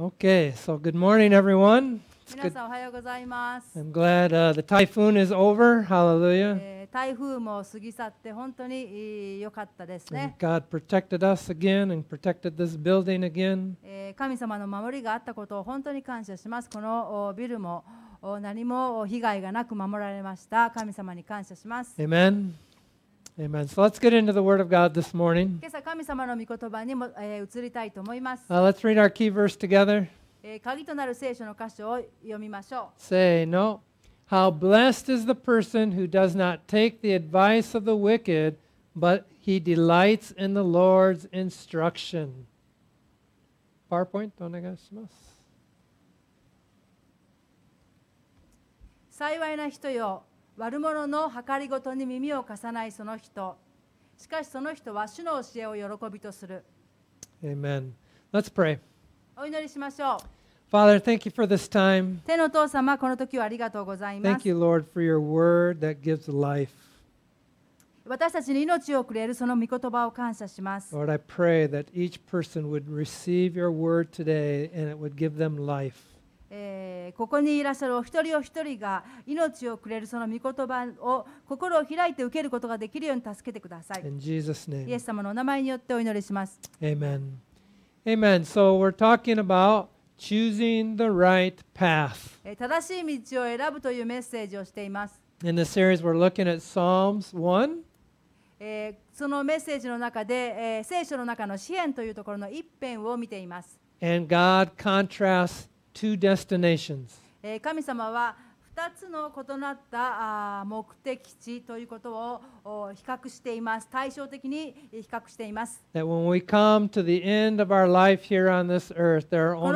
Okay, so good morning, everyone. It's 皆 good. さんおはようございます。I'm glad uh, the typhoon is over. Hallelujah. えー台風も過ぎ去って本当にえー良かったですね And。God protected us again and protected this building again. えー神様の守りがあったことを本当に感謝します。このおビルもお何もお被害がなく守られました。神様に感謝します。Amen. Amen. So let's get into the Word of God this morning. let eh, uh, let's read our key verse together. Eh, Say no. How blessed is the person who does not take the advice of the wicked, but he delights in the Lord's instruction. PowerPoint お願いします。幸いな人よ。悪者の計りごとに耳を貸さないその人しかしその人は主の教えを喜びとする Amen. Let's pray. お祈りしましょう Father, thank you for this time. 天のお父様この時はありがとうございます Thank you, Lord, for your word that gives life. 私たちに命をくれるその御言葉を感謝します。Lord, I pray that each person would receive your word today and it would give them life. えー、ここにいらっしゃるお一人お一人が命をくれるその御言葉を心を開いて受けることができるように助けてください。イエス様のお名前によってお祈りします。Amen. Amen. So we're talking about choosing the right path. 正しい道を選ぶというメッセージをしています。In the series, we're looking at Psalms 1. えー、そのメッセージの中で、えー、聖書の中の支援というところの一辺を見ています。And God contrasts two destinations. 神様は2つの異なった目的地ということを比較しています。対照的に比較しています。この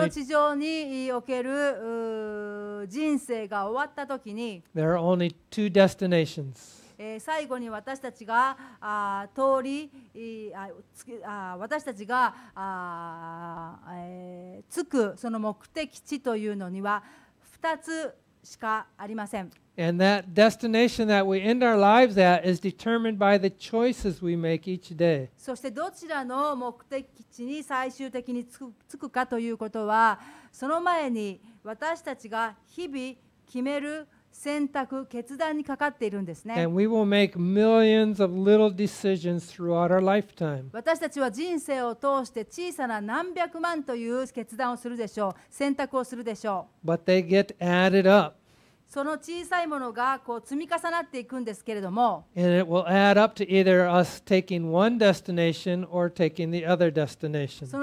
地上における人生が終わったときに、There are only two destinations. え最後に私たちがあ通りあ私たちがあ、えー、つくその目的地というのには2つしかありません。And that destination that we end our lives at is determined by the choices we make each day. そしてどちらの目的地に最終的につくかということは、その前に私たちが日々決める選択決断にかかっているんですね私たちは人生を通して小さな何百万という決断をするでしょう選択をするでしょうその小さいものがこう積み重なっていくんですけれども。その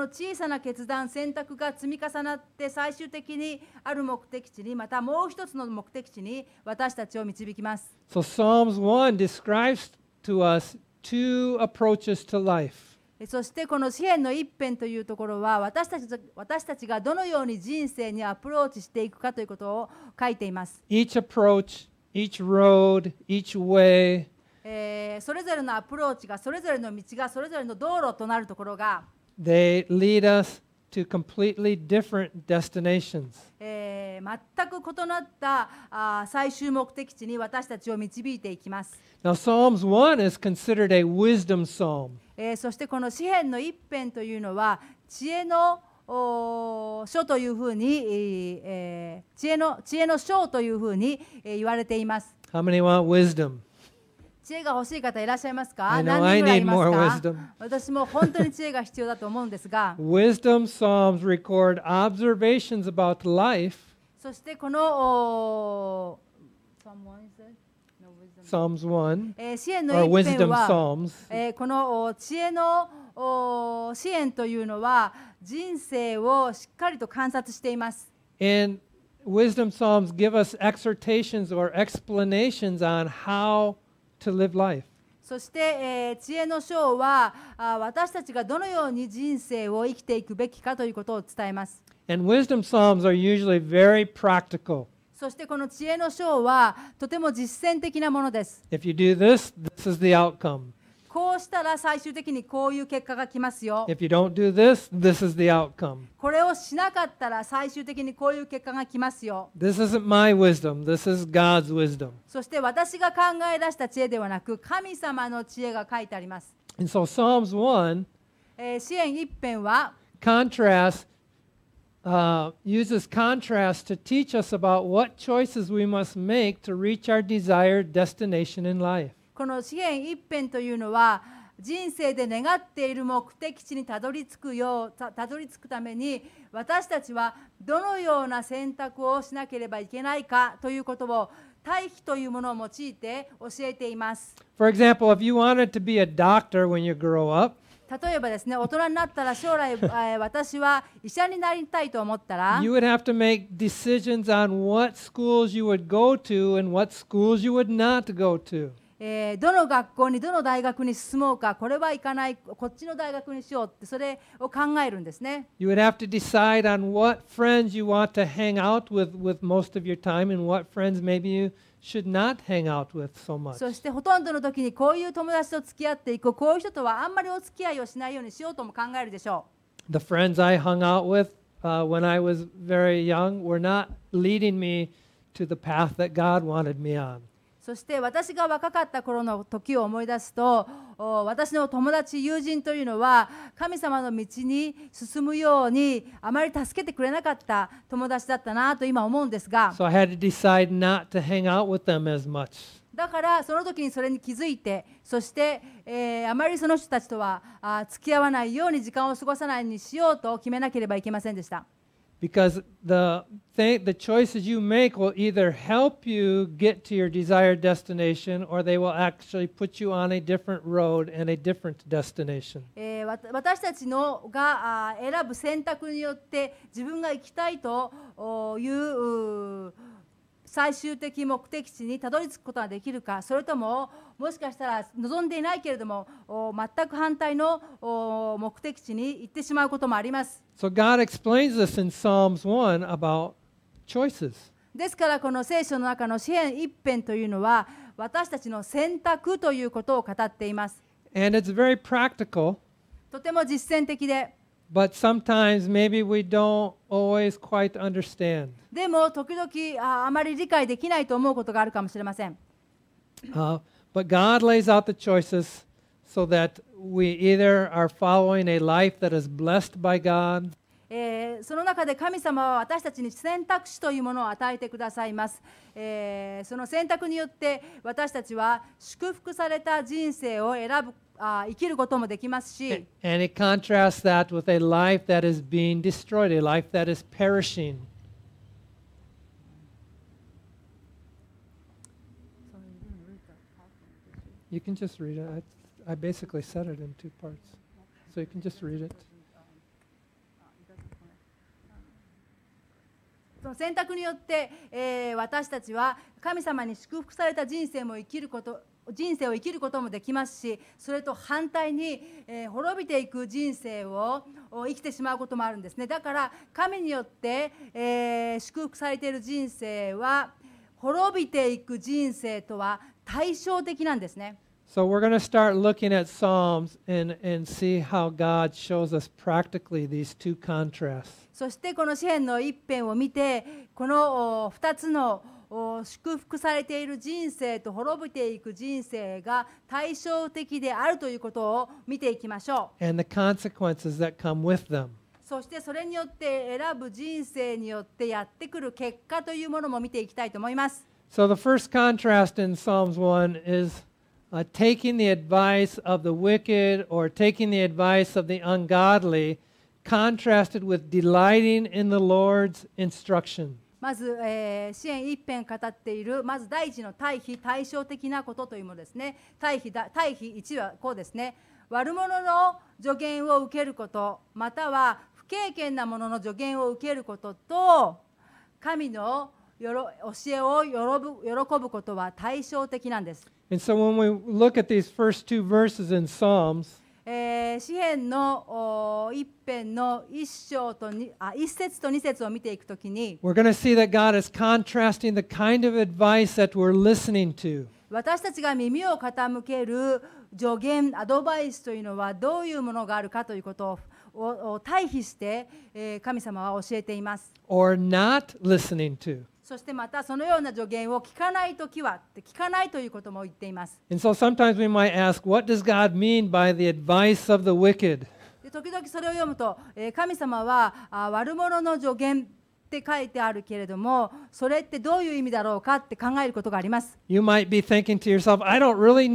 小さな決断、選択が積み重なって最終的にある目的地に、またもう一つの目的地に私たちを導きます。So Psalms 1 describes to us two approaches to life. そしてこの支援の一辺というところは私たち私たちがどのように人生にアプローチしていくかということを書いています。Each approach, each road, each way. えー、それぞれのアプローチがそれぞれの道がそれぞれの道路となるところが They lead us to completely different destinations. えー、全く異なったあ最終目的地に私たちを導いていきます。Now Psalms 1 is considered a wisdom psalm. えー、そしてこの詩篇の一辺というのは知恵の書というふうに、えー、知恵の知恵の書というふうに、えー、言われています。How many want wisdom? 知恵が欲しい方いらっしゃいますか何人ぐらいいますか私も本当に知恵が必要だと思うんですが。wisdom Psalms record observations about life. そしてこの、someone Psalms 1, or wisdom psalms, この知恵の支援というのは人生をしっかりと観察しています。and wisdom psalms give us exhortations or explanations on how to live life. そして、えー知恵の章はあ私たちがどのように人生を生きていくべきかということを伝えます。And wisdom psalms are usually very practical. そしてこの知恵の章はとても実践的なものです。If you do this, this is the outcome. こうしたら最終的にこういう結果が来ますよ。If you don't do this, this is the outcome. これをしなかったら最終的にこういう結果が来ますよ。This isn't my wisdom, this is God's wisdom. そして私が考え出した知恵ではなく、神様の知恵が書いてあります。And so Psalms 1, 支援一編は、contrasts uh, uses contrast to teach us about what choices we must make to reach our desired destination in life. この支援一辺というのは人生で願っている目的地にたどり着くようたどり着くために私たちはどのような選択をしなければいけないかということを対比というものを用いて教えています。For example, if you wanted to be a doctor when you grow up, 例えばですね、大人になったら将来、えー、私は医者になりたいと思ったら、you would have to make decisions on what schools you would go to and what schools you would not go to. えー、どの学校にどの大学に進もうかこれはいかないこっちの大学にしようってそれを考えるんですね。You would have to decide on what friends you want to hang out with with most of your time and what friends maybe you should not hang out with so much. そしてほとんどの時にこういう友達と付き合っていこう、こういう人とはあんまりお付き合いをしないようにしようとも考えるでしょう。The friends I hung out with、uh, when I was very young were not leading me to the path that God wanted me on. そして私が若かった頃の時を思い出すと、私の友達友人というのは神様の道に進むようにあまり助けてくれなかった友達だったなと今思うんですが。So だからその時にそれに気づいてそして、えー、あまりその人たちとはあ付き合わないように時間を過ごさないにしようと決めなければいけませんでした。because the th- the choices you make will either help you get to your desired destination or they will actually put you on a different road and a different destination. えー、私たちのが選ぶ選択によって自分が行きたいという最終的目的地にたどり着くことができるか、それとももしかしたら望んでいないけれども全く反対の目的地に行ってしまうこともあります。So God explains this in Psalms 1 about choices. ですからこの聖書の中の詩篇一編というのは私たちの選択ということを語っています。And it's very practical. とても実践的で。But sometimes maybe we don't always quite understand. でも時々ああまり理解できないと思うことがあるかもしれません。Uh, But God lays out the choices so that we either are following a life that is blessed by God. えー、その中で神様は私たちに選択肢というものを与えてくださいます、えー、その選択によって私たちは祝福された人生を選ぶあ生きることもできますし And it contrasts that with a life that is being destroyed, a life that is perishing You can just read it. I, I basically said it in two parts. So you can just read it. その選択によって、えー、私たちは神様に祝福された人生も生きること人生を生きることもできますしそれと反対に、えー、滅びていく人生を生きてしまうこともあるんですねだから神によって、えー、祝福されている人生は滅びていく人生とは対照的なんですね。So we're going to start looking at Psalms and, and see how God shows us practically these two contrasts. そしてこの詩篇の一辺を見て、この2つの祝福されている人生と滅びていく人生が対照的であるということを見ていきましょう。And the consequences that come with them. そしてそれによって選ぶ人生によってやってくる結果というものも見ていきたいと思います。So the first contrast in Psalms 1 is uh, taking the advice of the wicked or taking the advice of the ungodly, contrasted with delighting in the Lord's instruction. まず、えー、支援一辺語っているまず第一の対比対照的なことというものですね対比だ対比1はこうですね悪者の助言を受けることまたは不経験な者の助言を受けることと神のよろ教えを喜ぶ喜ぶことは対照的なんです。詩私たちが耳を傾ける助言、アドバイスというのはどういうものがあるかということを。対比して神様は教えています。Or not listening to. そしてまたそのような助言を聞かないときはって聞かないということも言っています。So、ask, 時々それを読むと、神様は悪者の助言って書いてあるけれども、それってどういう意味だろうかって考えることがあります。Yourself, really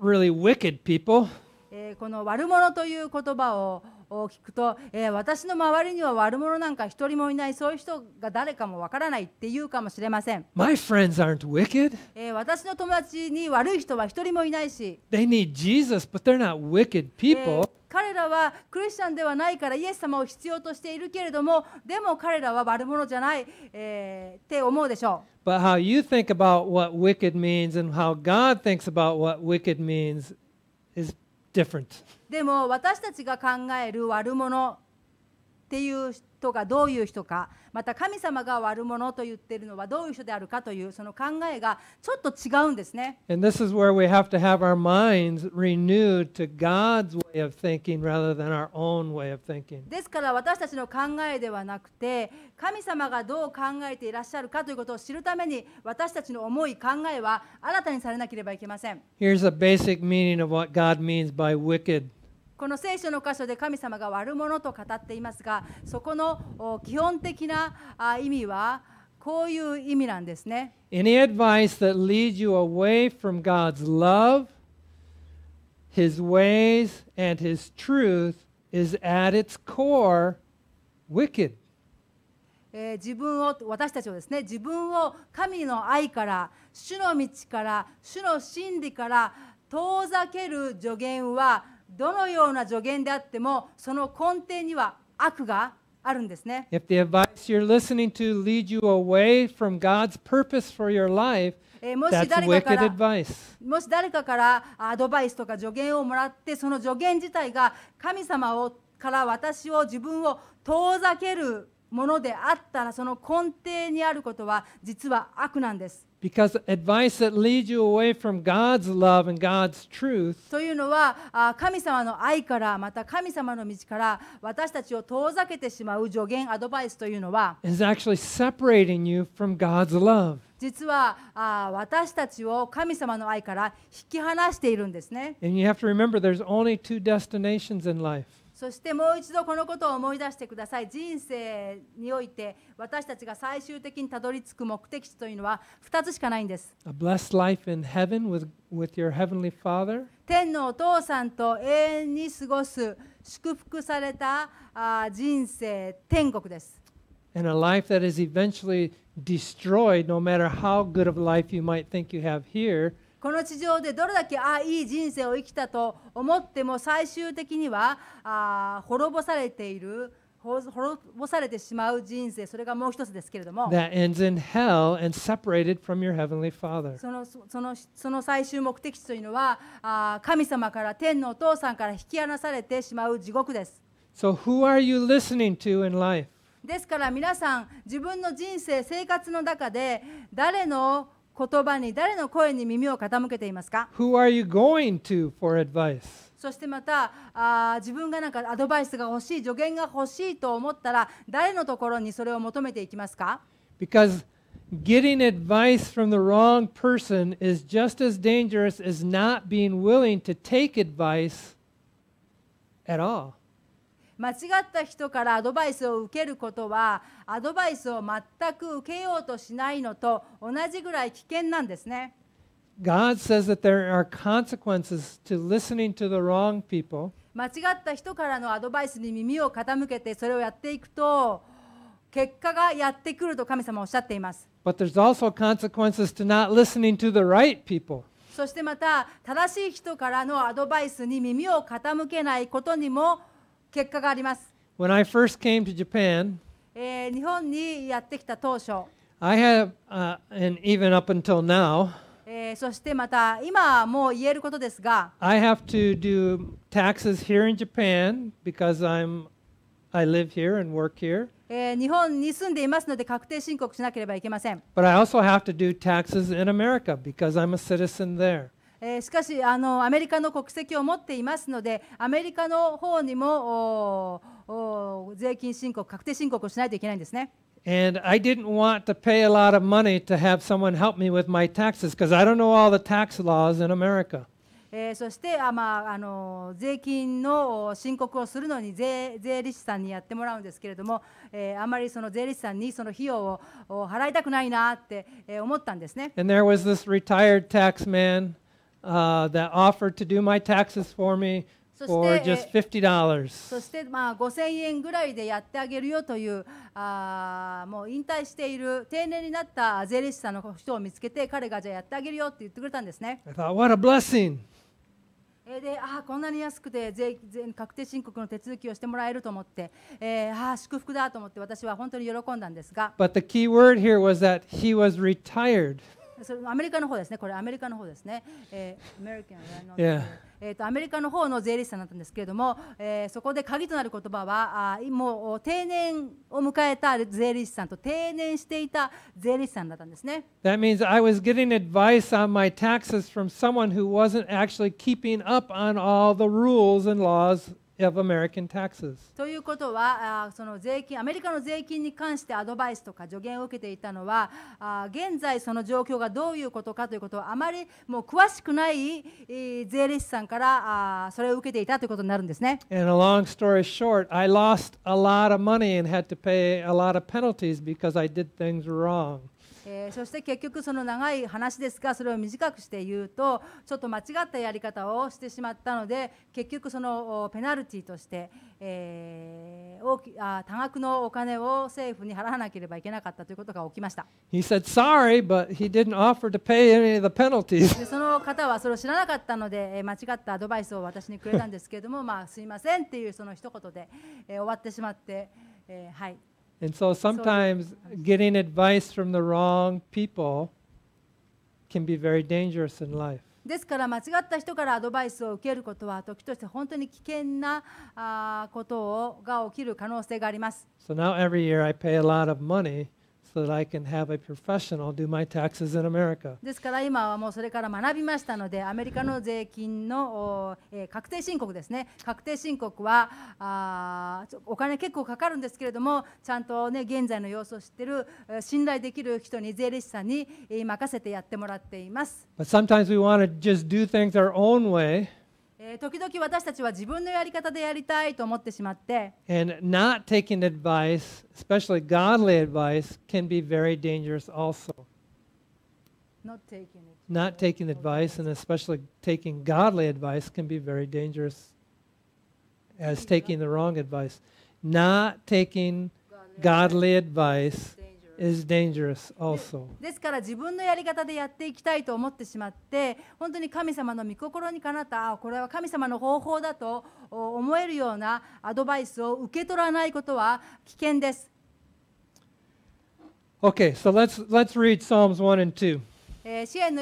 really えー、この悪者という言葉をを聞くと、えー、私の周りには悪者なんか一人もいない、そういう人が誰かもわからないって言うかもしれません。My friends aren't wicked. えー、私の友達に悪い人は一人もいないし。They need Jesus, but they're not wicked people.、えー彼らはクリスチャンではないからイエス様を必要としているけれどもでも彼らは悪者じゃない、えー、って思うでしょう。But how you think about what wicked means and how God thinks about what wicked means is different. でも私たちが考える悪者っていうとがどういう人かまた神様が悪者と言っているのはどういう人であるかというその考えがちょっと違うんですね。And this is where we have to have our minds renewed to God's way of thinking rather than our own way of thinking. ですから私たちの考えではなくて神様がどう考えていらっしゃるかということを知るために私たちの思い考えは新たにされなければいけません。Here's a basic meaning of what God means by wicked. この聖書の箇所で神様が悪者と語っていますがそこの基本的な意味はこういう意味なんですね。Any advice that leads you away from God's love, His ways, and His truth is at its core wicked. え自分を私たちをですね自分を神の愛から主の道から主の真理から遠ざける助言はどのような助言であってもその根底には悪があるんですね。If the advice you're listening to lead you away from God's purpose for your life, もし誰かからもし誰かからアドバイスとか助言をもらってその助言自体が神様をから私を自分を遠ざけるものであったらその根底にあることは実は悪なんです。Because advice that leads you away from God's love and God's truth というのは神様の愛からまた神様の道から私たちを遠ざけてしまう助言アドバイスというのは is actually separating you from God's love 実はあ私たちを神様の愛から引き離しているんですね。And you have to remember there's only two destinations in life そしてもう一度このことを思い出してください人生において私たちが最終的にたどり着く目的地というのは2つしかないんです A blessed life in heaven with, with your heavenly father 天のお父さんと永遠に過ごす祝福されたあ人生天国です And a life that is eventually destroyed no matter how good of a life you might think you have here この地上でどれだけあいい人生を生きたと思っても最終的にはあ滅ぼされている滅ぼされてしまう人生それがもう一つですけれどもそのそのその最終目的地というのはあ神様から天のお父さんから引き離されてしまう地獄です So who are you listening to in life? ですから皆さん自分の人生生活の中で誰の言葉に誰の声に耳を傾けていますか Who are you going to for advice? そしてまたあ自分がなんかアドバイスが欲しい助言が欲しいと思ったら誰のところにそれを求めていきますか Because getting advice from the wrong person is just as dangerous as not being willing to take advice at all. 間違った人からアドバイスを受けることはアドバイスを全く受けようとしないのと同じぐらい危険なんですね。God says that there are consequences to listening to the wrong people. 間違った人からのアドバイスに耳を傾けてそれをやっていくと結果がやってくると神様はおっしゃっています。But there's also consequences to not listening to the right people. そしてまた正しい人からのアドバイスに耳を傾けないことにも結果があります。When I first came to Japan, えー、日本にやってきた当初、I have,、uh, and even up until now, えー、そしてまた今もう言えることですが、I have to do taxes here in Japan because I'm I live here and work here. えー、日本に住んでいますので確定申告しなければいけません。But I also have to do taxes in America because I'm a citizen there. えー、しかしあのアメリカの国籍を持っていますのでアメリカの方にも税金申告確定申告をしないといけないんですね。And I didn't want to pay a lot of money to have someone help me with my taxes because I don't know all the tax laws in America. えー、そしてあ、まあ、あの税金の申告をするのに税税理士さんにやってもらうんですけれども、えー、あまりその税理士さんにその費用を払いたくないなって、えー、思ったんですね。And there was this retired tax man uh, that offered to do my taxes for me for just dollars. そしてまあ五千円ぐらいでやってあげるよというあもう引退している定年になった税理士さんの人を見つけて彼がじゃあやってあげるよって言ってくれたんですね。I thought, What a blessing! でああこんなに安くて税税確定申告の手続きをしてもらえると思って、えー、あ祝福だと思って私は本当に喜んだんですが。But the key word here was that he was retired. それアメリカの方ですね、これアメリカの方ですね、ええー、とアメリカの方の税理士さんだったんですけれども、えー、そこで鍵となる言葉はあもう定年を迎えた税理士さんと定年していた税理士さんだったんですね。That means I was getting advice on my taxes from someone who wasn't actually keeping up on all the rules and laws of American taxes. ということは、その税金、アメリカの税金に関してアドバイスとか助言を受けていたのは、現在その状況がどういうことかということをあまりもう詳しくない税理士さんからそれを受けていたということになるんですね。And a long story short, I lost a lot of money and had to pay a lot of penalties because I did things wrong. えー、そして結局その長い話ですがそれを短くして言うとちょっと間違ったやり方をしてしまったので結局そのペナルティとして、えー、大きあ多額のお金を政府に払わなければいけなかったということが起きました。He said sorry, but he didn't offer to pay any of the penalties. その方はそれを知らなかったので間違ったアドバイスを私にくれたんですけれども、まあ、すいませんっていうその一言で、えー、終わってしまって、えー、はい。And so sometimes so, getting advice from the wrong people can be very dangerous in life. ですから間違った人からアドバイスを受けることは時として本当に危険なあことをが起きる可能性があります。So now every year I pay a lot of money so that I can have a professional do my taxes in America. ですから今はもうそれから学びましたので、アメリカの税金の、えー、確定申告ですね。確定申告はあお金結構かかるんですけれども、ちゃんとね現在の様子を知ってる信頼できる人に税理士さんに任せてやってもらっています。But sometimes we want to just do things our own way. えー、時々私たちは自分のやり方でやりたいと思ってしまって And not taking advice, especially godly advice, can be very dangerous also. Not taking, it. not taking advice and especially taking godly advice can be very dangerous as taking the wrong advice. Not taking godly advice is dangerous also. ですから自分のやり方でやっていきたいと思ってしまって本当に神様の御心にかなったこれは神様の方法だと思えるようなアドバイスを受け取らないことは危険です。Okay, so let's, let's read Psalms 1 and 2. 支援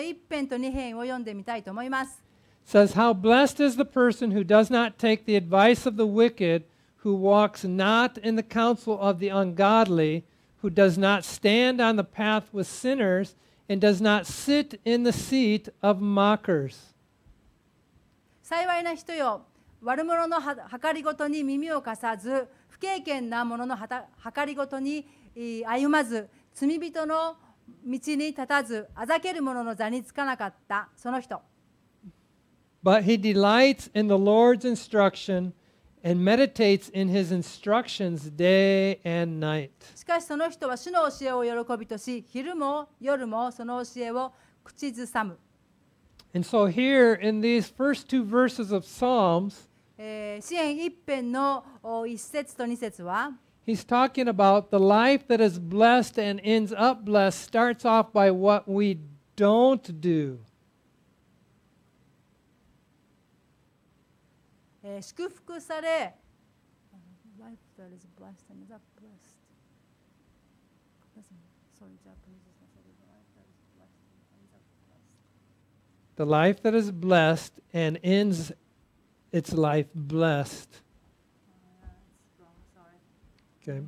says, How blessed is the person who does not take the advice of the wicked, who walks not in the counsel of the ungodly, who does not stand on the path with sinners and does not sit in the seat of mockers. 幸いな人よ悪者の計りごとに耳を貸さず不経験な者の計りごとに歩まず罪人の道に立たずあざける者の座につかなかったその人。But he delights in the Lord's instruction and meditates in his instructions day and night. しかしその人は主の教えを喜びとし、昼も夜もその教えを口ずさむ。And so here in these first two verses of Psalms, えー、詩篇一編の一節と二節は、He's talking about the life that is blessed and ends up blessed starts off by what we don't do. えー、祝福され、The life that is blessed and ends its life blessed okay,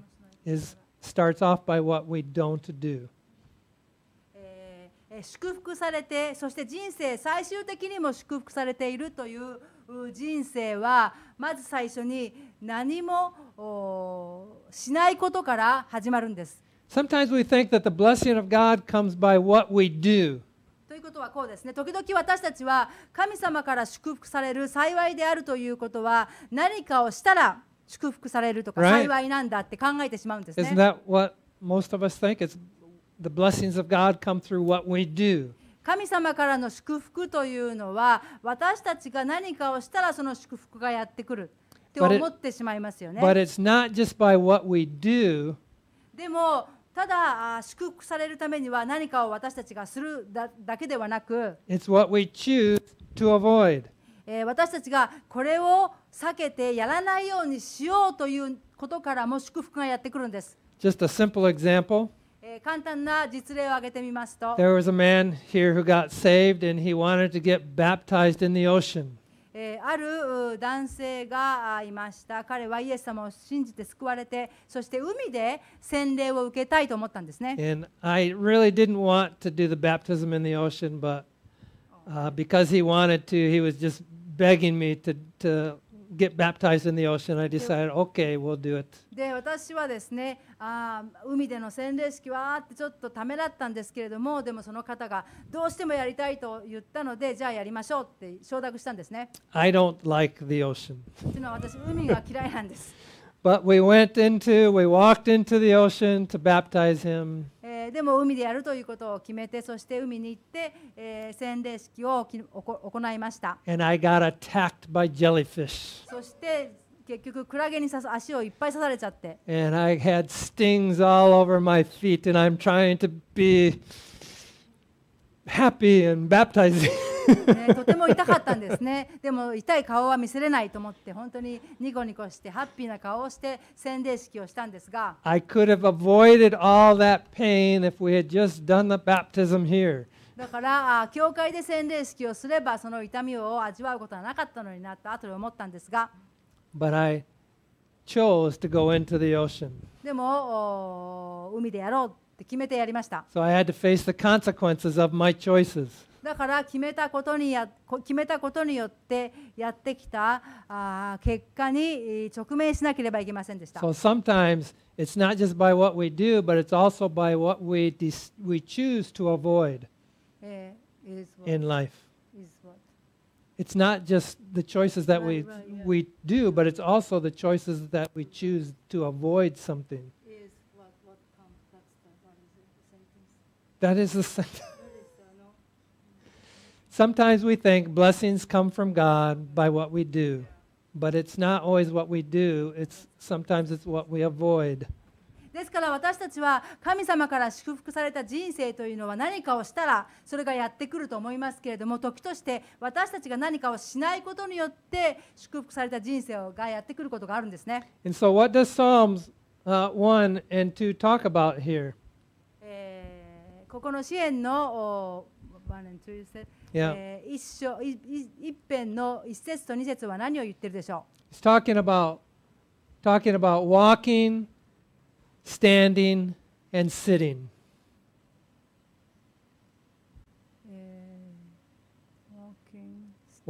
is starts off by what we don't do. 祝福されて、そして人生最終的にも祝福されているという。人生はまず最初に何もしないことから始まるんです。Sometimes we think that the blessing of God comes by what we do. ということはこうですね。時々私たちは神様から祝福される幸いであるということは何かをしたら祝福されるとか幸いなんだって考えてしまうんですね。Isn't that what most of us think? It's the blessings of God come through what we do. 神様からの祝福というのは私たちが何かをしたらその祝福がやってくるって思ってしまいますよね。But it's not just by what we do. でもただ祝福されるためには何かを私たちがするだだけではなく It's what we choose to avoid. 私たちがこれを避けてやらないようにしようということからも祝福がやってくるんです。Just a simple example. 簡単な実例を挙げてみますと、There was a man here who got saved and he wanted to get baptized in the ocean. ある男性がいました。彼はイエス様を信じて救われて、そして海で洗礼を受けたいと思ったんですね。And I really didn't want to do the baptism in the ocean, but、uh, because he wanted to, he was just begging me to, to get baptized in the ocean, I decided, okay, we'll do it. で、私はですね、ああ、海での洗礼式はってちょっとためらったんですけれども、でもその方がどうしてもやりたいと言ったので、じゃあやりましょうって承諾したんですね。I don't like the ocean. っていうのは私、海が嫌いなんです。But we went into, we walked into the ocean to baptize him. えでも海でやるということを決めてそして海に行って、えー、洗礼式を行いました。And I got attacked by jellyfish. そして結局クラゲに刺す足をいっぱい刺されちゃって。And I had stings all over my feet and I'm trying to be happy and baptizing. ね、とても痛かったんですねでも痛い顔は見せれないと思って本当にニコニコしてハッピーな顔をして洗礼式をしたんですが I could have avoided all that pain if we had just done the baptism here だから教会で洗礼式をすればその痛みを味わうことはなかったのになった後で思ったんですが But I chose to go into the ocean でも海でやろうって決めてやりました。So I had to face the consequences of my choices. だから決めたことにや決めたことによってやってきたあ結果に直面しなければいけませんでした。So sometimes it's not just by what we do, but it's also by what we, dis- we choose to avoid in life. It's not just the choices that we, we do, but it's also the choices that we choose to avoid something. That is the same. Sometimes we think blessings come from God by what we do, but it's not always what we do. It's sometimes it's what we avoid. ですから私たちは神様から祝福された人生というのは何かをしたらそれがやってくると思いますけれども時として私たちが何かをしないことによって祝福された人生がやってくることがあるんですね。And so what does Psalms、uh, 1 and 2 talk about here? ここの支援の、yeah. 一章一一辺の一節と二節は何を言ってるでしょう It's talking about, talking about walking, standing, and sitting.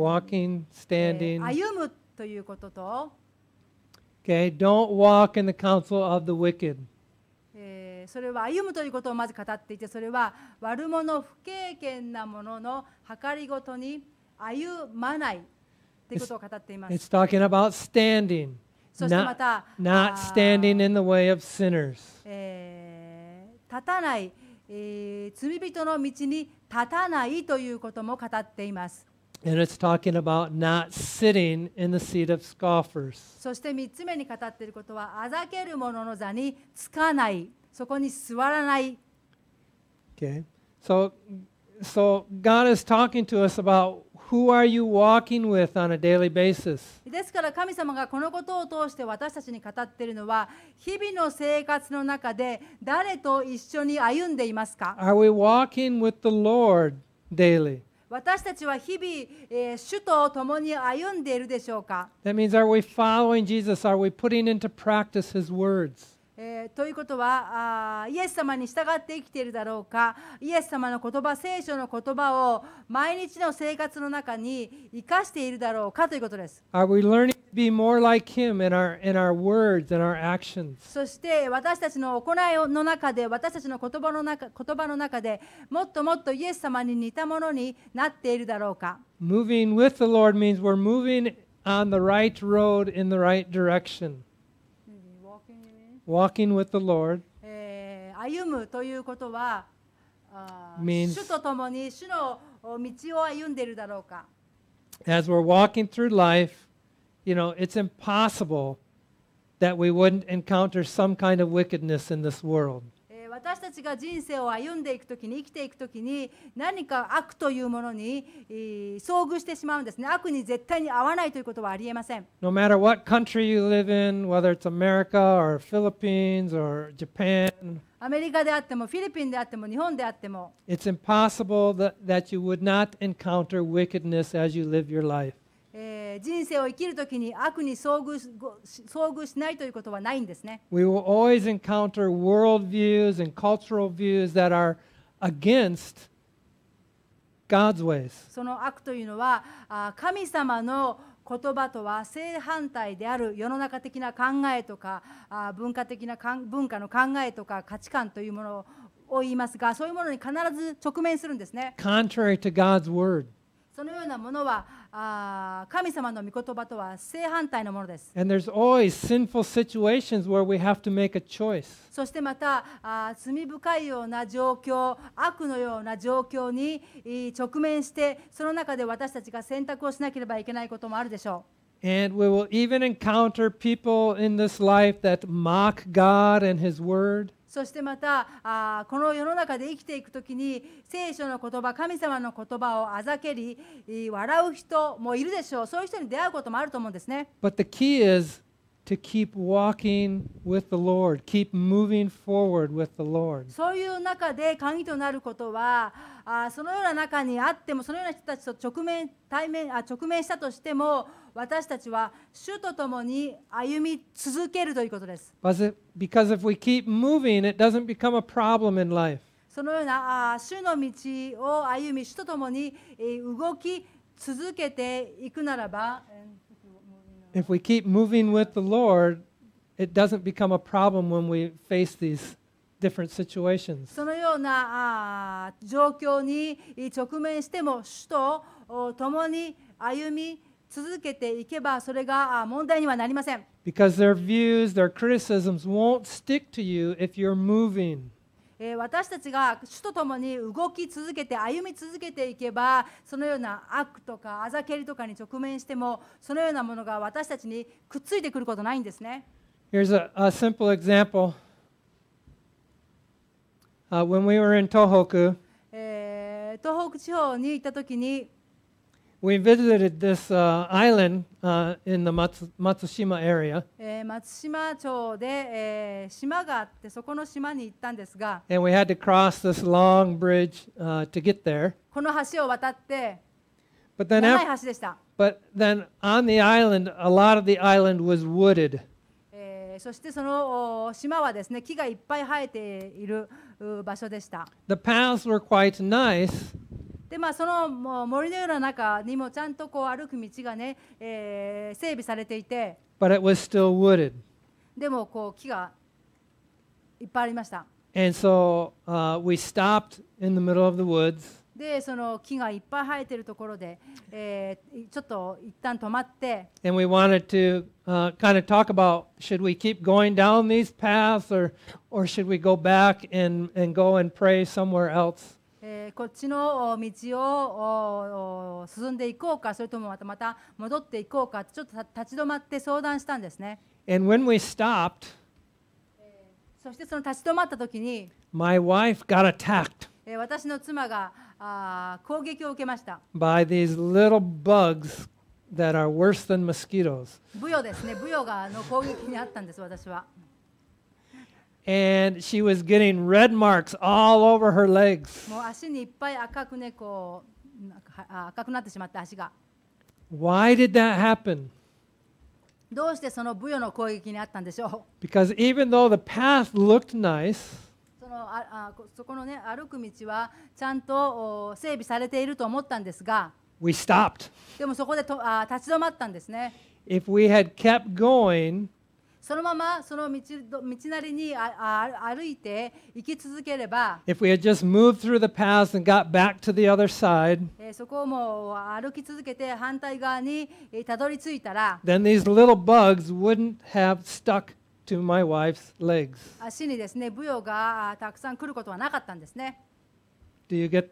歩むということと、okay, don't walk in the counsel of the wicked. それは歩むということをまず語っていてそれは悪者不経験なものの計りごとに歩まないということを語っています。It's, talking about standing. そしてまた、not, not standing in the way of sinners. 立たない、えー、罪人の道に立たないということも語っています。And it's talking about not sitting in the seat of scoffers. そして3つ目に語っていることは、あざける者の座につかないそこに座らない。Okay. So, so God is talking to us about who are you walking with on a daily basis. ですから神様がこのことを通して私たちに語っているのは、日々の生活の中で誰と一緒に歩んでいますか Are we walking with the Lord daily? 私たちは日々、えー、主と共に歩んでいるでしょうか That means, are we following Jesus? Are we putting into practice His words? えということはあイエス様に従って生きているだろうかイエス様の言葉聖書の言葉を毎日の生活の中に生かしているだろうかということです。そして私たちの行いの中で私たちの言葉の中言葉の中でもっともっとイエス様に似たものになっているだろうか。On the right road in the right direction. walking with the Lord えー、歩むということは、あー Means- as we we're walking through life, you know, it's impossible that we wouldn't encounter some kind of wickedness in this world. 私たちが人生を歩んでいく時に生きていく時に何か悪というものに遭遇してしまうんですね悪に絶対に合わないということはありえません No matter what country you live in whether it's America or Philippines or Japan アメリカであってもフィリピンであっても日本であっても It's impossible that, that you would not encounter wickedness as you live your life えー、人生を生きるときに悪に遭遇遭遇しないということはないんですね。We will always encounter worldviews and cultural views that are against God's ways. その悪というのは神様の言葉とは正反対である世の中的な考えとか文化的な文化の考えとか価値観というものを言いますがそういうものに必ず直面するんですね。Contrary to God's word. そのようなものはあ神様の御言葉とは正反対のものです。And there's always sinful situations where we have to make a choice. そしてまたあ罪深いような状況、悪のような状況に直面して、その中で私たちが選択をしなければいけないこともあるでしょう。And we will even encounter people in this life that mock God and His Word. そしてまたあこの世の中で生きていくときに聖書の言葉神様の言葉をあざけり笑う人もいるでしょうそういう人に出会うこともあると思うんですね。But the key is to keep walking with the Lord, keep moving forward with the Lord. そういう中で鍵となることはあそのような中にあってもそのような人たちと直面対面あ直面したとしても私たちは主と共に歩み続けるということです。Because if we keep moving, it doesn't become a problem in life. そのようなあ主の道を歩み、主と共に動き続けていくならば、If we keep moving with the Lord, it doesn't become a problem when we face these different situations. そのようなあ状況に直面しても、主と共に歩み、続けていけばそれが問題にはなりません。Because their views, their criticisms won't stick to you if you're moving. 私たちが主と共に動き続けて歩み続けていけばそのような悪とかあざけりとかに直面してもそのようなものが私たちにくっついてくることないんですね。Here's a, a simple example.、Uh, when we were in Tohoku, 東北地方に行ったときに we visited this uh, island uh, in the Matsushima area. Eh, eh, and we had to cross this long bridge uh, to get there. But then, but then on the island, a lot of the island was wooded. Eh, the paths were quite nice, でまあ、その森のような中にもちゃんとこう歩く道がね、えー、整備されていて。But it was still wooded. でもこう木がいっぱいありました。And so、uh, we stopped in the middle of the woods. でその木がいっぱい生えてるところで、えー、ちょっと一旦止まって。And we wanted to、uh, kind of talk about should we keep going down these paths or, or should we go back and, and go and pray somewhere else? えー、こっちの道を進んでいこうか、それともまたまた戻っていこうか、ちょっと立ち止まって相談したんですね。And when we stopped, そしてその立ち止まった時に、My wife got attacked. 私の妻があ攻撃を受けました。By these little bugs that are worse than mosquitoes. ブヨですね、ブヨがの攻撃にあったんです、私は。And she was getting red marks all over her legs. Why did that happen? どうしてそのブヨの攻撃にあったんでしょう Because even though the path looked nice, そのああそこのね歩く道はちゃんと整備されていると思ったんですが、we stopped. でもそこでとあ立ち止まったんですね。If we had kept going, そのままその道道なりにああ歩いて行き続ければ、i そこをもう歩き続けて反対側にたどり着いたら、then these little bugs wouldn't have stuck to my wife's legs. 足にですね、ブヨがたくさん来ることはなかったんですね。Do you get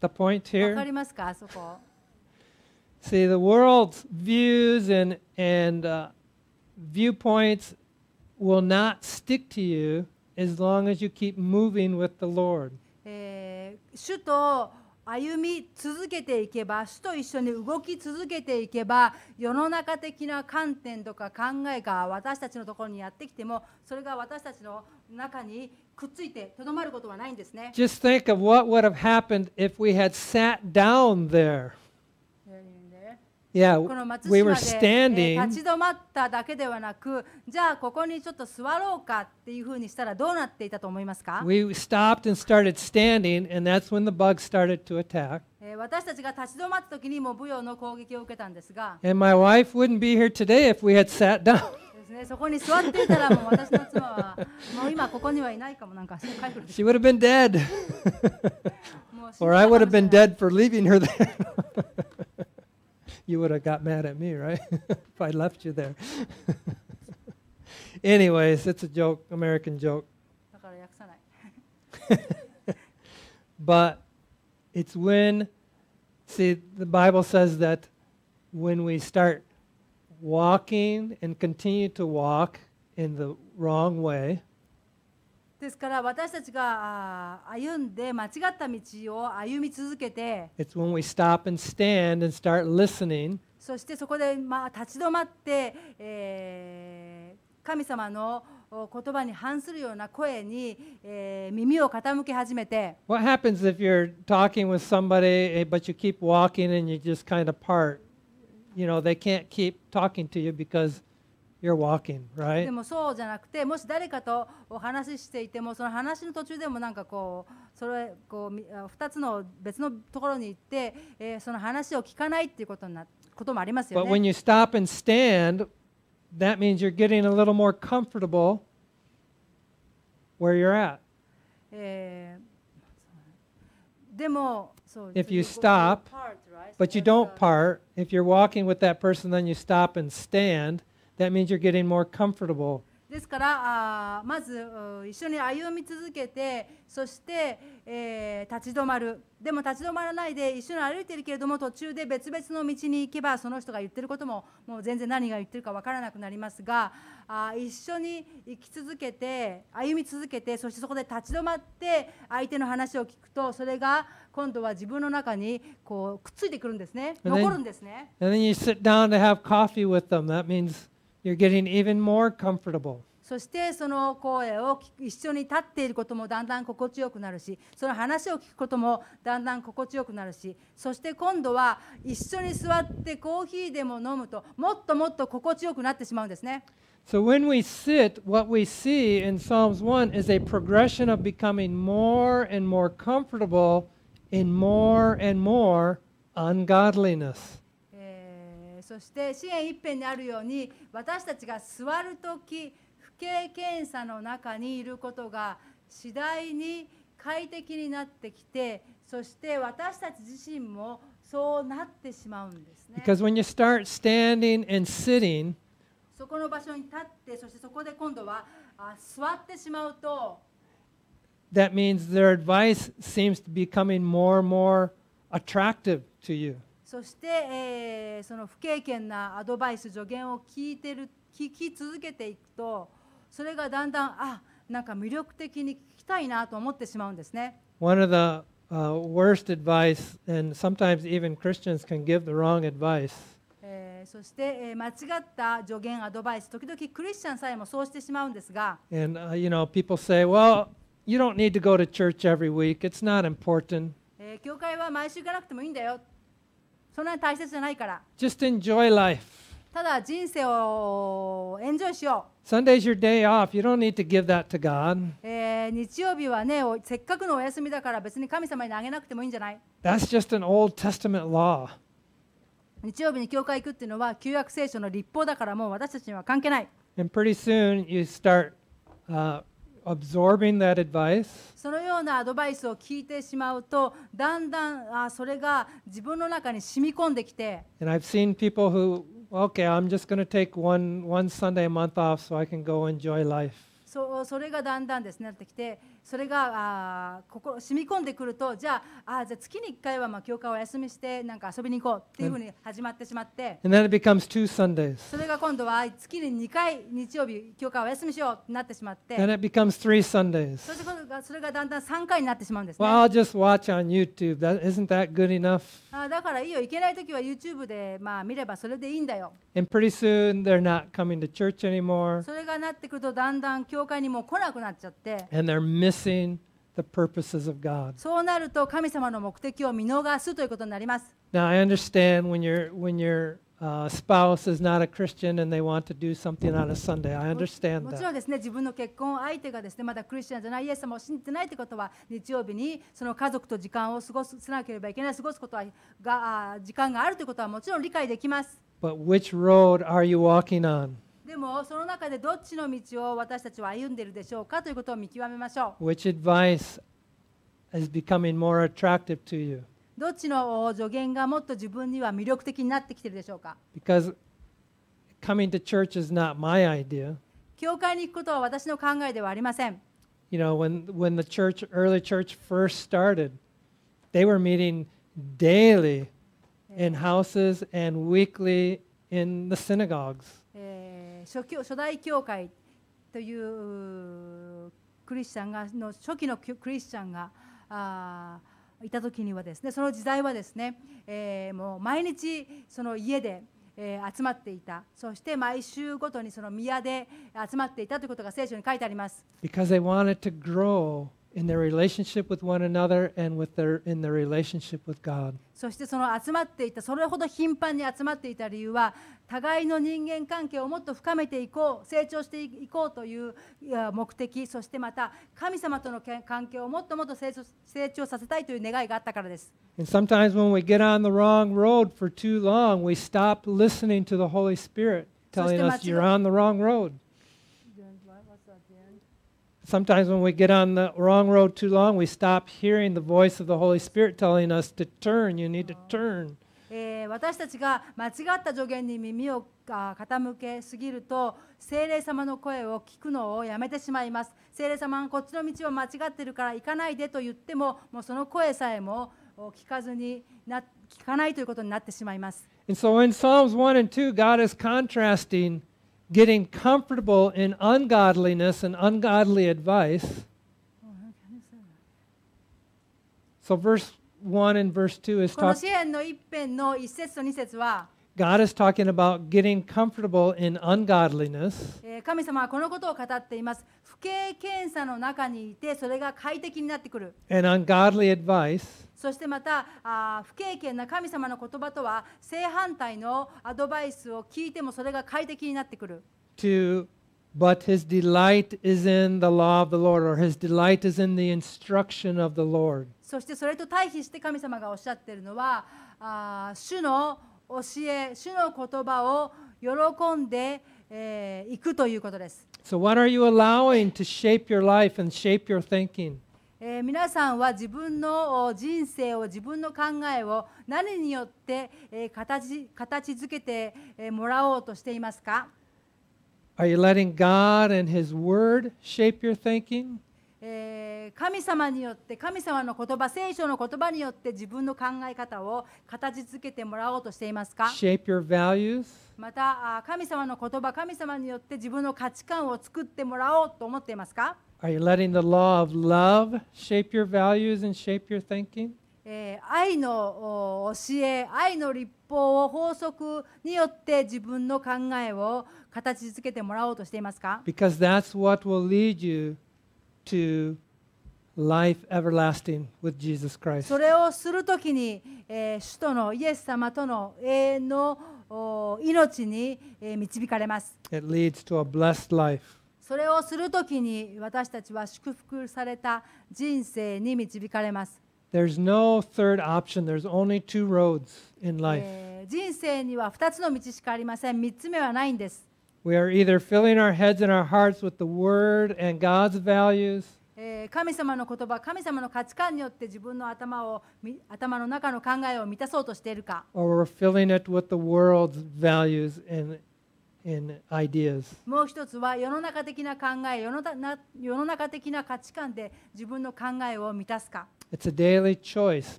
the point here? わかりますか、そこ。See, the world's views and, and、uh, viewpoints will not stick to you as long as you keep moving with the Lord. えー、主と歩み続けていけば主と一緒に動き続けていけば世の中的な観点とか考えが私たちのところにやってきてもそれが私たちの中にくっついてとどまることはないんですね。Just think of what would have happened if we had sat down there. Yeah, この松島で、we were eh, standing. We stopped and started standing, and that's when the bugs started to attack. my wife wouldn't be here today if we had sat down. She would have been dead. Or I would have been dead for leaving her there. you would have got mad at me, right? if I left you there. Anyways, it's a joke, American joke. but it's when, see, the Bible says that when we start walking and continue to walk in the wrong way, ですから私たちが歩んで間違った道を歩み続けて It's when we stop and stand and start listening そしてそこでまあ立ち止まって、えー、神様の言葉に反するような声に、えー、耳を傾け始めて What happens if you're talking with somebody but you keep walking and you just kind of part? You know, they can't keep talking to you because you're walking, right? でもそうじゃなくて、もし誰かとお話ししていても、その話の途中でもなんかこう、それこう二つの別のところに行って、えー、その話を聞かないっていうことになこともありますよね。But when you stop and stand, that means you're getting a little more comfortable where you're at. えー、でも、if you stop, but you don't part, if you're walking with that person, then you stop and stand. That means you're getting more comfortable. ですからあまず一緒に歩み続けてそして、えー、立ち止まるでも立ち止まらないで一緒に歩いてるけれども途中で別々の道に行けばその人が言ってることももう全然何が言ってるか分からなくなりますがあ一緒に生き続けて歩み続けてそしてそこで立ち止まって相手の話を聞くとそれが今度は自分の中にこうくっついてくるんですね残るんですね。And then, and then You're getting even more comfortable. そしてその声を一緒に立っていることもだんだん心地よくなるしその話を聞くこともだんだん心地よくなるしそして今度は一緒に座ってコーヒーでも飲むともっともっと心地よくなってしまうんですね。So when we sit, what we see in Psalms 1 is a progression of becoming more and more comfortable in more and more ungodliness. そして支援一辺にあるように私たちが座るとき不経験者の中にいることが次第に快適になってきてそして私たち自身もそうなってしまうんですね。Because when you start standing and sitting, そこの場所に立ってそしてそこで今度はあ座ってしまうと That means their advice seems to be becoming more and more attractive to you. そして、えー、その不経験なアドバイス、助言を聞いてる聞き続けていくと、それがだんだん、あなんか魅力的に聞きたいなと思ってしまうんですね。そして間違った助言、アドバイス、時々クリスチャンさえもそうしてしまうんですが。教会は毎週行かなくてもいいんだよ。そんなに大切じゃないから。Just enjoy life. ただ人生をエンジョイしよう。Sunday's your day off. You don't need to give that to God. えー、日曜日はね、せっかくのお休みだから別に神様にあげなくてもいいんじゃない That's just an Old Testament law. 日曜日に教会行くっていうのは旧約聖書の立法だからもう私たちには関係ない。And pretty soon you start、uh, absorbing that advice. そのようなアドバイスを聞いてしまうと、だんだんあそれが自分の中に染み込んできて。And I've seen people who, okay, I'm just going to take one, one Sunday a month off so I can go enjoy life. そそれがだんだんですね、なってきて。それがあここ染み込んでくるとじゃああじゃあ月に1回はまあ教会を休みしてなんか遊びに行こうっていうふうに始まってしまって and then it becomes two Sundays. それが今度は月に2回日曜日教会を休みしようってなってしまって then it becomes three Sundays. そそれがだんだん3回になってしまうんですね。あだからいいよ、いけない時は YouTube でまあ見ればそれでいいんだよ。And pretty soon they're not coming to church anymore. それがなってくるとだんだん教会にも来なくなっちゃって。And they're missing the purposes of God. そうなると神様の目的を見逃すということになります。Now I understand when you're when you're Uh, spouse is not a Christian and they want to do something on a Sunday. I understand that. もちろんですね、自分の結婚相手がですね、まだクリスチャンじゃない、イエス様を信じてないということは、日曜日にその家族と時間を過ごすなければいけない、過ごすことはが時間があるということはもちろん理解できます。But which road are you walking on? でもその中でどっちの道を私たちは歩んでいるでしょうかということを見極めましょう。Which advice is becoming more attractive to you? どっちの助言がもっと自分には魅力的になってきているでしょうか Because coming to church is not my idea. 教会に行くことは私の考えではありません。You know, when, when the church, early church first started, they were meeting daily in houses and weekly in the synagogues. 初教初代教会というクリスチャンがの初期のクリスチャンがあいた時にはですねその時代はですね、えー、もう毎日その家で、えー、集まっていたそして毎週ごとにその宮で集まっていたということが聖書に書いてあります。Because they wanted to grow in their relationship with one another and with their, in their relationship with God. そしてその集まっていた、それほど頻繁に集まっていた理由は、互いの人間関係をもっと深めていこう、成長していこうという目的、そしてまた神様との関係をもっともっと成長させたいという願いがあったからです。And sometimes when we get on the wrong road for too long, we stop listening to the Holy Spirit telling us you're on the wrong road. sometimes when we get on the wrong road too long, we stop hearing the voice of the Holy Spirit telling us to turn, you need to turn. えー、私たちが間違った助言に耳を傾けすぎると精霊様の声を聞くのをやめてしまいます精霊様がこっちの道を間違ってるから行かないでと言ってももうその声さえも聞かずにな聞かないということになってしまいます。And so in Psalms 1 and 2, God is contrasting getting comfortable in ungodliness and ungodly advice. So, verse 1 and verse 2 is talking. God is talking about getting comfortable in ungodliness. Eh, and ungodly advice. そしてまた不経験な神様の言葉とは正反対のアドバイスを聞いてもそれが快適になってくる。But his delight is in the law of the Lord, or his delight is in the instruction of the Lord. そしてそれと対比して神様がおっしゃっているのは、主の教え、主の言葉を喜んで、えー、くということです。So what are you allowing to shape your life and shape your thinking? えー、皆さんは自分の人生を自分の考えを何によって、えー、形形づけて、えもらおうとしていますか Are you letting God and His Word shape your thinking? え神様によって神様の言葉聖書の言葉によって自分の考え方を形づけてもらおうとしていますか shape your values? また神様の言葉神様によって自分の価値観を作ってもらおうと思っていますか Are you letting the law of love shape your values and shape your thinking? えー、愛の教え、愛の立法を法則によって自分の考えを形づけてもらおうとしていますか eh, Because that's what will lead you to life everlasting with Jesus Christ. それをするときに、えー、主とのイエス様との永遠の命に、えー、導かれます。It leads to a blessed life. それをするときに私たちは祝福された人生に導かれます。人生には2つの道しかありません。3つ目はないんです。We are either filling our heads and our hearts with the Word and God's values. 神様の言葉、神様の価値観によって自分の頭を頭の中の考えを満たそうとしているか。Or we're filling it with the world's values and もう一つは世の中的な考え世のな、世の中的な価値観で自分の考えを満たすか。i choice,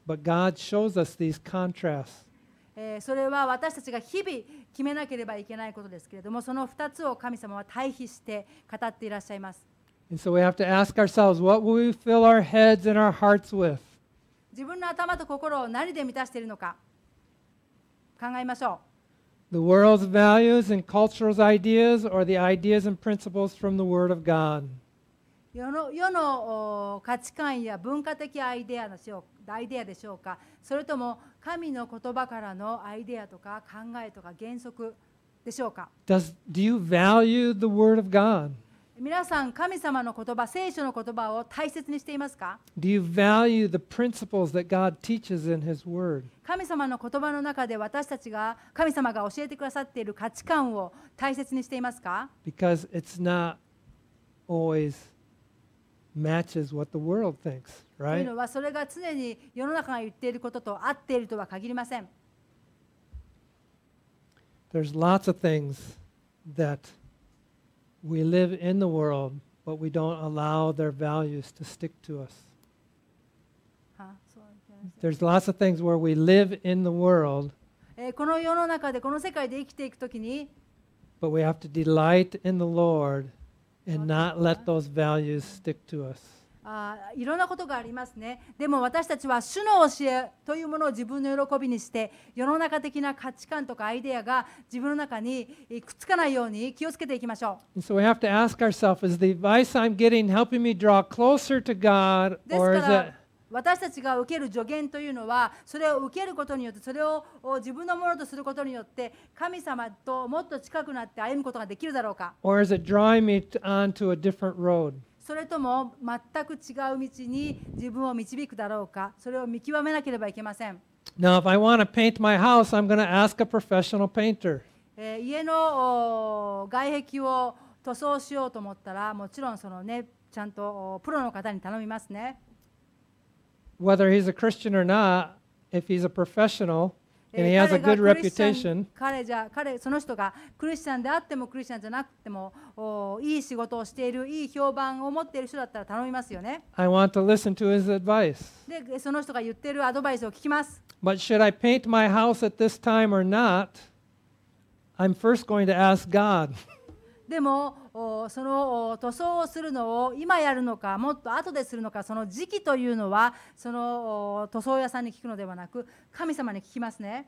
それは私たちが日々決めなければいけないことですけれども、その二つを神様は対比して語っていらっしゃいます。So、自分の頭と心を何で満たしているのか考えましょう。the world's values and cultural ideas or the ideas and principles from the Word of God. 世の,世の価値観や文化的アイデア,のしょうアイデアでしょうかそれとも神の言葉からのアイデアとか考えとか原則でしょうか Does, Do you value the Word of God? 皆さん、神様の言葉、聖書の言葉を大切にしていますか Do you value the principles that God teaches in His Word? 神様の言葉の中で私たちが神様が教えてくださっている価値観を大切にしていますか Because it's not always matches what the world thinks, right? というのはそれが常に世の中が言っていることと合っているとは限りません。There's lots of things that We live in the world, but we don't allow their values to stick to us. There's lots of things where we live in the world. But we have to delight in the Lord and not let those values stick to us. あいろんなことがありますねでも私たちは主の教えというものを自分の喜びにして世の中的な価値観とかアイデアが自分の中にくっつかないように気をつけていきましょう。So we 私たちが受ける助言というのはそれを受けることによってそれを自分のものとすることによって神様ともっと近くなって歩むことができるだろうか Or is it drawing me onto a different road? それとも全く違う道に自分を導くだろうかそれを見極めなければいけません。Now, if I want to paint my house, I'm going to ask a professional painter. 家の外壁を塗装しようと思ったら、もちろんそのね、ちゃんとプロの方に頼みますね。Whether he's a Christian or not, if he's a professional, And he has a good reputation. 彼じゃ彼その人がクリスチャンであってもクリスチャンじゃなくてもいい仕事をしているいい評判を持っている人だったら頼みますよね。I want to listen to his advice. でその人が言っているアドバイスを聞きます。But should I paint my house at this time or not? I'm first going to ask God. でもその塗装をするのを今やるのかもっと後でするのかその時期というのはその塗装屋さんに聞くのではなく神様に聞きますね。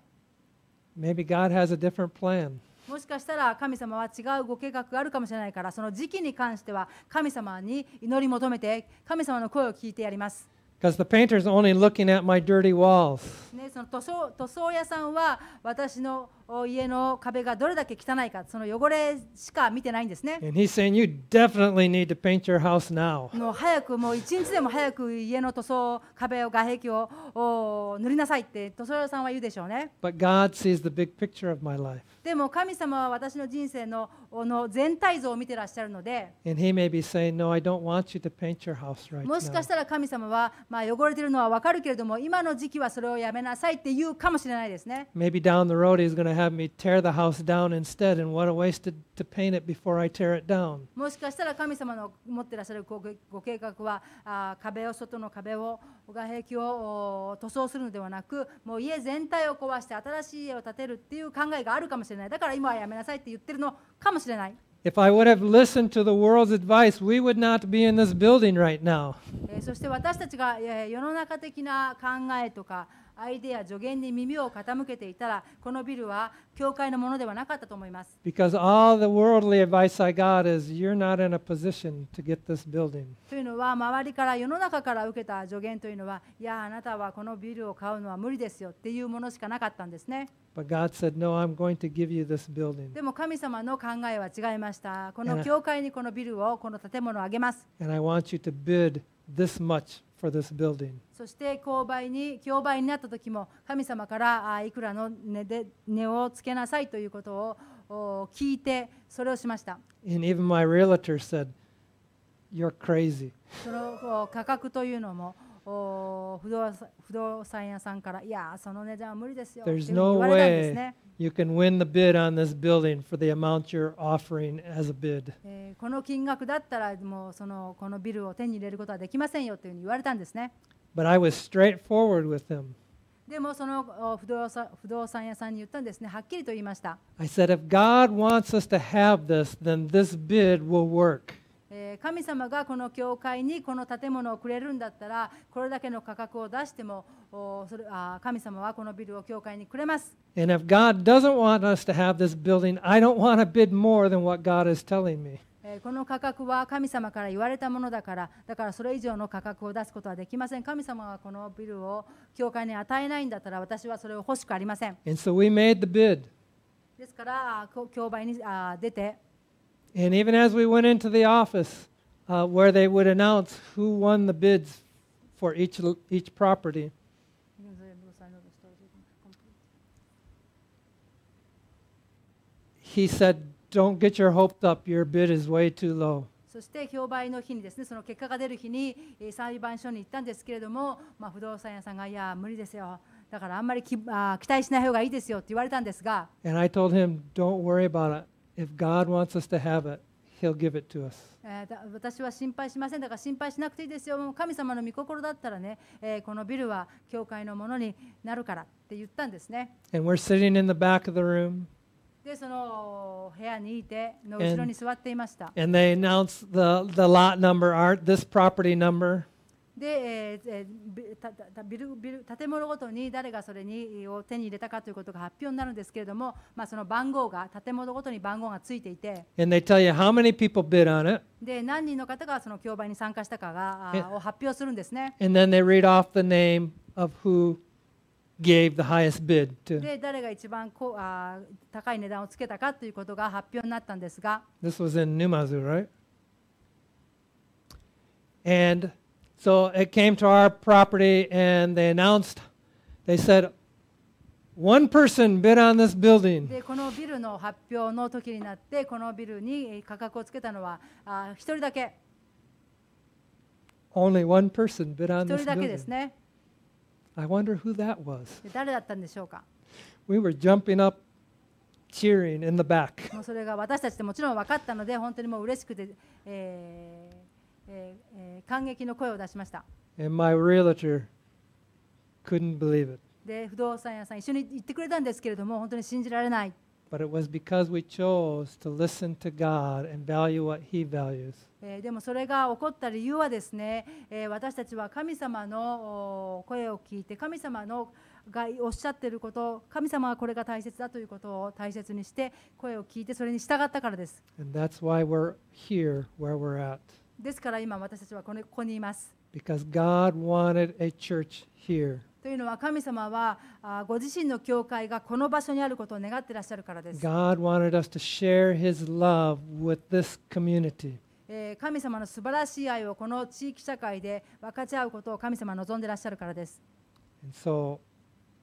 Maybe God has a different plan. もしかしたら神様は違うご計画があるかもしれないからその時期に関しては神様に祈り求めて神様の声を聞いてやります。Because the painter's only looking at my dirty walls. ね、その塗装塗装屋さんは私の家の壁がどれだけ汚いか、その汚れしか見てないんですね。And he's saying, You definitely need to paint your house now. もう早く、もう一日でも早く家の塗装、壁を、外壁を塗りなさいって塗装屋さんは言うでしょうね。But God sees the big picture of my life. でも神様は私の人生のの全体像を見てらっしゃるので、saying, no, right、もしかしたら神様は、まあ、汚れてるのはわかるけれども、今の時期はそれをやめなさいって言うかもしれないですね。Maybe down the road he's going to have me tear the house down instead, and what a waste to paint it before I tear it down. もしかしたら神様の持ってらっしゃるご計画はあ、壁を、外の壁を、外壁を塗装するのではなく、もう家全体を壊して新しい家を建てるっていう考えがあるかもしれない。れない。だから今はやめなさいって言ってるのかもしれない。If I would have listened to the world's advice, we would not be in this building right now. そして私たちが世の中的な考えとか、アイデア、助言に耳を傾けていたら、このビルは教会のものではなかったと思います。Because all the worldly advice I got is, you're not in a position to get this building. というのは、周りから世の中から受けた助言というのは、いや、あなたはこのビルを買うのは無理ですよっていうものしかなかったんですね。But God said, No, I'm going to give you this building. でも神様の考えは違いました。この教会にこのビルを、この建物をあげます。And I want you to bid this much for this building. そして購買に競売になった時も神様からあいくらの値で値をつけなさいということを聞いてそれをしました。And even my realtor said, You're crazy. その価格というのもお不動産不動産屋さんから、いや、その値段は無理ですよ。There's no way you can win the bid on this building for the amount you're offering as a bid. この金額だったら、もうそのこのビルを手に入れることはできませんよというふうに言われたんですね。But I was straightforward with h e m でもその不動産不動産屋さんに言ったんですね、はっきりと言いました。I said, if God wants us to have this, then this bid will work. え神様がこの教会にこの建物をくれるんだったらこれだけの価格を出してもそれあ神様はこのビルを教会にくれます。a building, この価格は神様から言われたものだから、だからそれ以上の価格を出すことはできません。神様はこのビルを教会に与えないんだったら、私はそれを欲しくありません。ですから、競売に出て。And even as we went into the office, uh, where they would announce who won the bids for each, each property. He said, Don't get your hopes up, your bid is way too low. そして競売の日にですね、その結果が出る日に、えー、裁判所に行ったんですけれども、まあ、不動産屋さんが、いや、無理ですよ。だからあんまりきあ期待しない方がいいですよって言われたんですが。And I told him, don't worry about it. If God wants us to have it, He'll give it to us. 私は心配しません。だから心配しなくていいですよ。神様の御心だったらね、えー、このビルは教会のものになるからって言ったんですね。And we're sitting in the back of the room. で、その部屋にいて、の後ろに座っていました。And, and they announced the, the lot number, our, this property number. で、えー、ビルビル建物ごとに誰がそれにを手に入れたかということが発表になるんですけれども、まあ、その番号が建物ごとに番号がついていてで何人の方がその競売に参加したかがを発表するんですね。で誰が一番こあ高い値段をつけたかということが発表になったんですが。This was in Numazu, right? And So it came to our property and they announced, they said, One person bid on this building. でこのビルの発表の時になってこのビルに価格をつけたのは一人だけ。Only one person bid on 一 this 人だけですね。I wonder who that was. で誰だったんでしょうか We were jumping up, cheering in the back. もうそれが私たちでもちろん分かったので本当にもう嬉しくて、えーえーえ感激の声を出しました。And my realtor couldn't believe it. で、不動産屋さん、一緒に行ってくれたんですけれども、本当に信じられない。でもそれが起こった理由はですね、私たちは神様の声を聞いて、神様のがおっしゃっていること、神様はこれが大切だということを大切にして、声を聞いてそれに従ったからです。And that's why we're here where we're at. ですから今私たちはここにいます。Because God wanted a church here. というのは神様はご自身の教会がこの場所にあることを願ってらっしゃるからです。God wanted us to share His love with this community. 神様の素晴らしい愛をこの地域社会で分かち合うことを神様は望んでらっしゃるからです。And so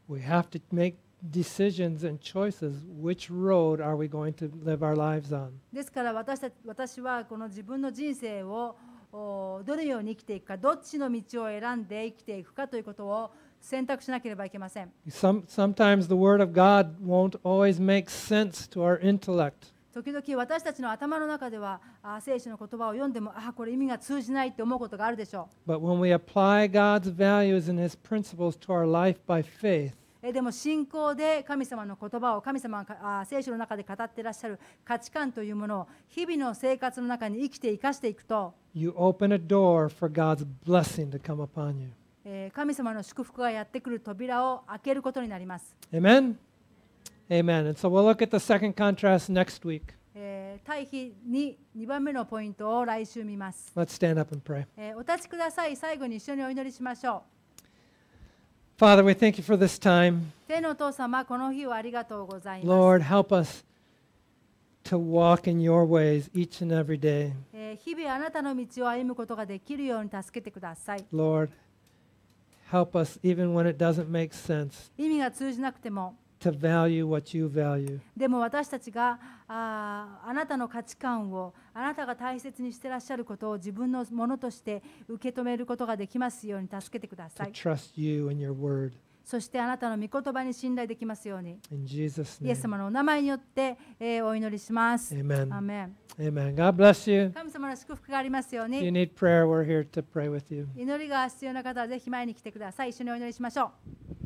we have to make decisions and choices which road are we going to live our lives on ですから私た私はこの自分の人生をおどのように生きていくかどっちの道を選んで生きていくかということを選択しなければいけません Some, sometimes the word of God won't always make sense to our intellect 時々私たちの頭の中ではあ聖書の言葉を読んでもあこれ意味が通じないって思うことがあるでしょう But when we apply God's values and His principles to our life by faith えでも信仰で神様の言葉を神様が聖書の中で語っていらっしゃる価値観というものを日々の生活の中に生きて生かしていくと神様の祝福がやってくる扉を開けることになります。Amen? Amen. And so we'll look at the second contrast next week. 対比に2番目のポイントを来週見ます。Let's stand up and pray. お立ちください。最後に一緒にお祈りしましょう。Father, we thank you for this time. Lord, help us to walk in your ways each and every Lord, help us even when it doesn't make sense 意味が通じなくても、to value what you value. でも私たちがああなたの価値観をあなたが大切にしてらっしゃることを自分のものとして受け止めることができますように助けてくださ To い。trust you and your word. そしてあなたの御言葉に信頼できますように。In Jesus' イエ name. ス様のお名前によって、えーお祈りします。Amen. Amen. God bless you. 神様の祝福がありますよう If you に。need prayer, we're here to pray with you. 祈りが必要な方はぜひ前に来てください。一緒にお祈りしましょう。